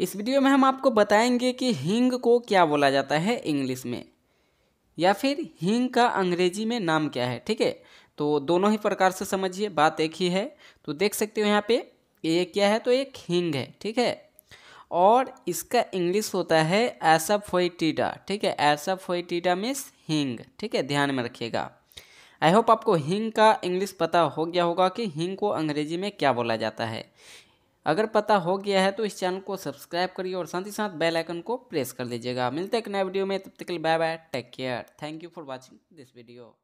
इस वीडियो में हम आपको बताएंगे कि हींग को क्या बोला जाता है इंग्लिश में या फिर हींग का अंग्रेजी में नाम क्या है ठीक है तो दोनों ही प्रकार से समझिए बात एक ही है तो देख सकते हो यहाँ पे ये क्या है तो एक हींग है ठीक है और इसका इंग्लिश होता है ऐसा फोईटीडा ठीक है ऐसा फोईटीडा मीन्स हींग ठीक है ध्यान में रखिएगा आई होप आपको हींग का इंग्लिश पता हो गया होगा कि हींग को अंग्रेजी में क्या बोला जाता है अगर पता हो गया है तो इस चैनल को सब्सक्राइब करिए और साथ ही साथ बेल आइकन को प्रेस कर दीजिएगा मिलते हैं एक नए वीडियो में तब तक bye bye take care thank you for watching this video